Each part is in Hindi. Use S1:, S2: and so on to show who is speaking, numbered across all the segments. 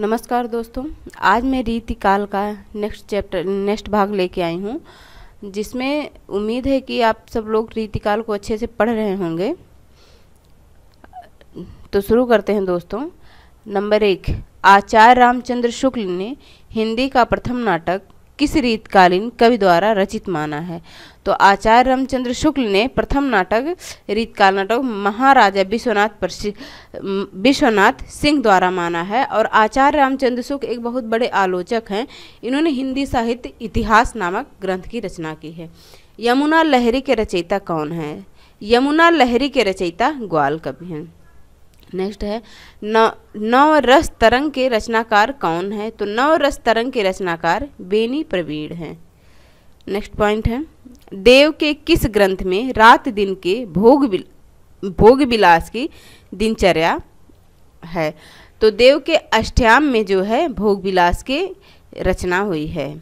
S1: नमस्कार दोस्तों आज मैं रीतिकाल का नेक्स्ट चैप्टर नेक्स्ट भाग लेके आई हूँ जिसमें उम्मीद है कि आप सब लोग रीतिकाल को अच्छे से पढ़ रहे होंगे तो शुरू करते हैं दोस्तों नंबर एक आचार्य रामचंद्र शुक्ल ने हिंदी का प्रथम नाटक किस रीतकालीन कवि द्वारा रचित माना है तो आचार्य रामचंद्र शुक्ल ने प्रथम नाटक रीतकाल नाटक महाराजा विश्वनाथ विश्वनाथ सिंह द्वारा माना है और आचार्य रामचंद्र शुक्ल एक बहुत बड़े आलोचक हैं इन्होंने हिंदी साहित्य इतिहास नामक ग्रंथ की रचना की है यमुना लहरी के रचयिता कौन है यमुना लहरी के रचयिता ग्वाल कवि हैं नेक्स्ट है नव नवरस तरंग के रचनाकार कौन है तो रस तरंग के रचनाकार बेनी प्रवीण हैं नेक्स्ट पॉइंट है देव के किस ग्रंथ में रात दिन के भोग बिल, भोग विलास की दिनचर्या है तो देव के अष्टयाम में जो है भोग विलास के रचना हुई है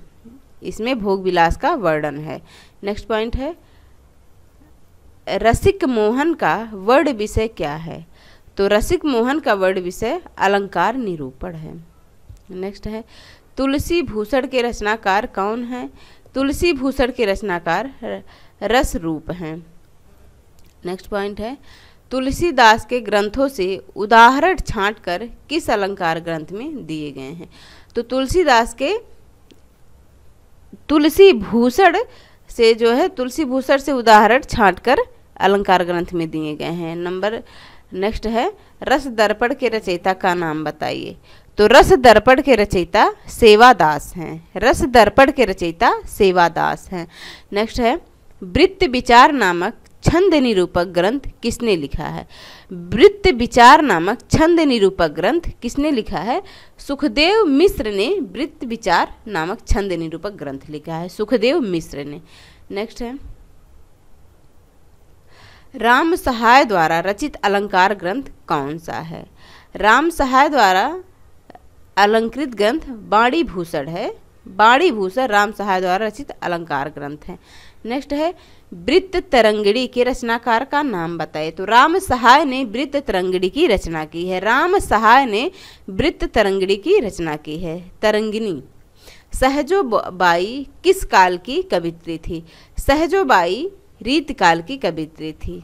S1: इसमें भोग विलास का वर्णन है नेक्स्ट पॉइंट है रसिक मोहन का वर्ड विषय क्या है तो रसिक मोहन का वर्ड विषय अलंकार निरूपण है नेक्स्ट है तुलसी भूषण के रचनाकार कौन हैं तुलसी भूषण के रचनाकार रस रूप हैं नेक्स्ट पॉइंट है तुलसीदास के ग्रंथों से उदाहरण छाँट कर किस अलंकार ग्रंथ में दिए गए हैं तो तुलसीदास के तुलसी भूषण से जो है तुलसी भूषण से उदाहरण छाँट कर अलंकार ग्रंथ में दिए गए हैं नंबर नेक्स्ट है रस दर्पण के रचयिता का नाम बताइए तो रस दर्पण के रचयिता सेवादास हैं रस दर्पण के रचयिता सेवादास हैं नेक्स्ट है वृत्त विचार नामक छंद निरूपक ग्रंथ किसने लिखा है वृत्त विचार नामक छंद निरूपक ग्रंथ किसने लिखा है सुखदेव मिश्र ने वृत्त विचार नामक छंद निरूपक ग्रंथ लिखा है सुखदेव मिश्र ने नेक्स्ट है राम सहाय द्वारा रचित अलंकार ग्रंथ कौन सा है राम सहाय द्वारा अलंकृत ग्रंथ बाणी भूषण है बाणी भूषण राम सहाय द्वारा रचित अलंकार ग्रंथ है नेक्स्ट है वृत्त तरंगड़ी के रचनाकार का नाम बताइए तो राम सहाय ने वृत्त तरंगड़ी की रचना की है राम सहाय ने वृत्त तरंगड़ी की रचना की है तरंगिनी सहजोबाई किस काल की कवित्री थी सहजोबाई रीतकाल की कवित्री थी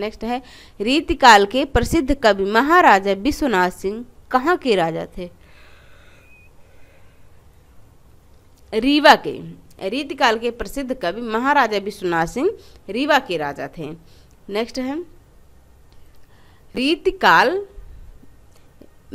S1: नेक्स्ट है रीतकाल के प्रसिद्ध कवि महाराजा विश्वनाथ सिंह कहाँ के राजा थे रीवा के रीतकाल के प्रसिद्ध कवि महाराजा विश्वनाथ सिंह रीवा के राजा थे नेक्स्ट है रीतकाल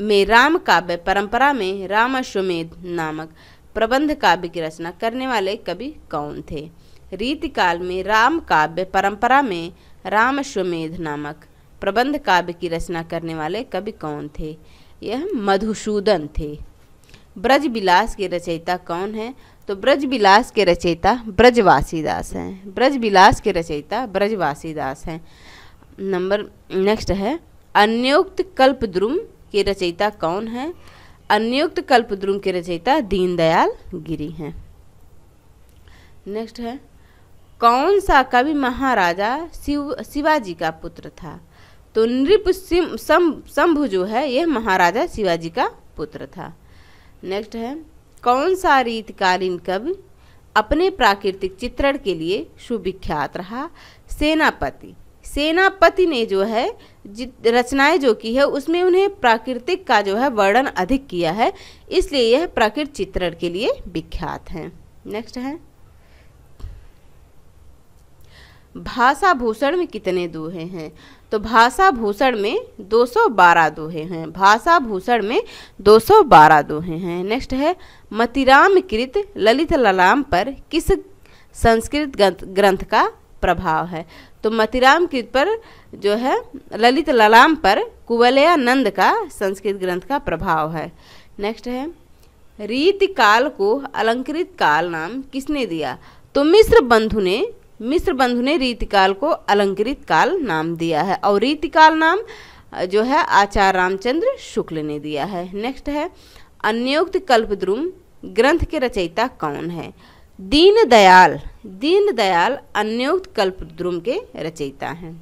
S1: में राम काव्य परंपरा में रामाश्वमेध नामक प्रबंध काव्य की रचना करने वाले कवि कौन थे रीतिकाल में राम काव्य परंपरा में रामश्वमेध नामक प्रबंध काव्य की रचना करने वाले कवि कौन थे यह मधुसूदन थे ब्रज विलास के रचयिता कौन है तो ब्रज विलास के रचयिता ब्रजवासी दास हैं ब्रज विलास के रचयिता ब्रजवासी दास हैं नंबर नेक्स्ट है अन्योक्त कल्पद्रुम के रचयिता कौन है अन्युक्त कल्पद्रुम के रचयिता दीनदयाल गिरी हैं नेक्स्ट है कौन सा कवि महाराजा शिव शिवाजी का पुत्र था तो नृप शंभु जो है यह महाराजा शिवाजी का पुत्र था नेक्स्ट है कौन सा रीतकालीन कवि अपने प्राकृतिक चित्रण के लिए सुविख्यात रहा सेनापति सेनापति ने जो है रचनाएं जो की है उसमें उन्हें प्राकृतिक का जो है वर्णन अधिक किया है इसलिए यह प्राकृतिक चित्रण के लिए विख्यात हैं नेक्स्ट है भाषा भूषण में कितने दोहे हैं तो भाषा भूषण में 212 दोहे हैं भाषा भूषण में 212 दोहे हैं नेक्स्ट है मतिराम कृत ललित ललाम पर किस संस्कृत ग्रंथ का प्रभाव है तो मतिराम कृत पर जो है ललित ललाम पर कुवलयानंद का संस्कृत ग्रंथ का प्रभाव है नेक्स्ट है रीत काल को अलंकृत काल नाम किसने दिया तो मिश्र बंधु ने मिश्र बंधु ने रीतिकाल को अलंकृत काल नाम दिया है और रीतिकाल नाम जो है आचार्य रामचंद्र शुक्ल ने दिया है नेक्स्ट है अन्योक्त कल्पद्रुम ग्रंथ के रचयिता कौन है दीन दयाल दीन दयाल अन्योक्त कल्पद्रुम के रचयिता हैं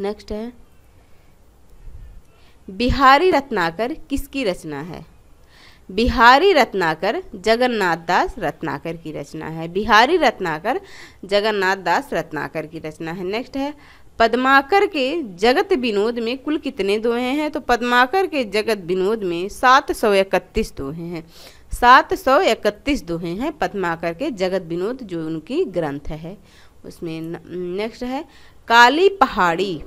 S1: नेक्स्ट है बिहारी रत्नाकर किसकी रचना है बिहारी रत्नाकर जगन्नाथ दास रत्नाकर की रचना है बिहारी रत्नाकर जगन्नाथ दास रत्नाकर की रचना है नेक्स्ट है पद्माकर के जगत विनोद में कुल कितने दोहे हैं तो पद्माकर के जगत विनोद में सात सौ इकतीस दोहे हैं सात सौ इकतीस दोहे हैं पद्माकर के जगत विनोद जो उनकी ग्रंथ है उसमें नेक्स्ट है काली पहाड़ी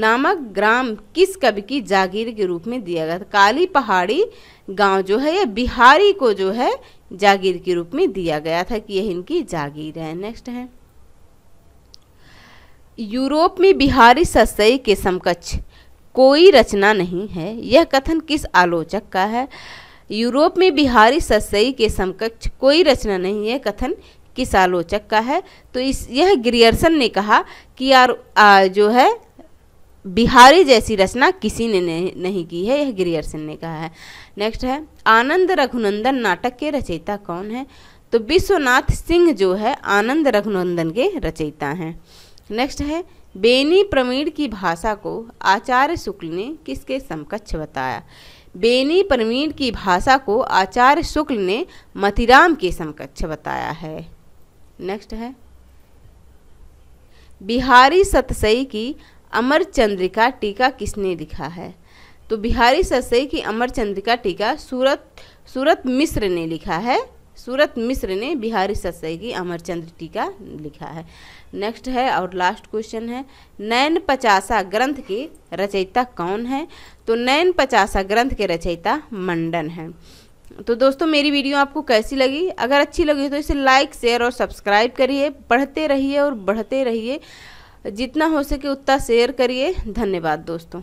S1: नामक ग्राम किस कवि की जागीर के रूप में दिया गया था काली पहाड़ी गांव जो है यह बिहारी को जो है जागीर के रूप में दिया गया था कि यह इनकी जागीर है नेक्स्ट है यूरोप में बिहारी ससई के समकक्ष कोई रचना नहीं है यह कथन किस आलोचक का है यूरोप में बिहारी सस्ई के समकक्ष कोई रचना नहीं है कथन किस आलोचक का है तो इस यह ग्रियर्सन ने कहा कि यार आ, जो है बिहारी जैसी रचना किसी ने नहीं की है यह सिंह ने कहा है नेक्स्ट है आनंद रघुनंदन नाटक के रचयिता कौन है तो विश्वनाथ सिंह जो है आनंद रघुनंदन के रचयिता हैं नेक्स्ट है बेनी प्रमीण की भाषा को आचार्य शुक्ल ने किसके समकक्ष बताया बेनी प्रवीण की भाषा को आचार्य शुक्ल ने मतिराम के समकक्ष बताया है नेक्स्ट है बिहारी सतसई की अमर चंद्रिका टीका किसने लिखा है तो बिहारी ससई की अमर चंद्रिका टीका सूरत सूरत मिश्र ने लिखा है सूरत मिश्र ने बिहारी ससई की अमरचंद्र टीका लिखा है नेक्स्ट है और लास्ट क्वेश्चन है नैन पचासा ग्रंथ के रचयिता कौन है तो नैन पचासा ग्रंथ के रचयिता मंडन है तो दोस्तों मेरी वीडियो आपको कैसी लगी अगर अच्छी लगी तो इसे लाइक शेयर और सब्सक्राइब करिए पढ़ते रहिए और बढ़ते रहिए जितना हो सके उतना शेयर करिए धन्यवाद दोस्तों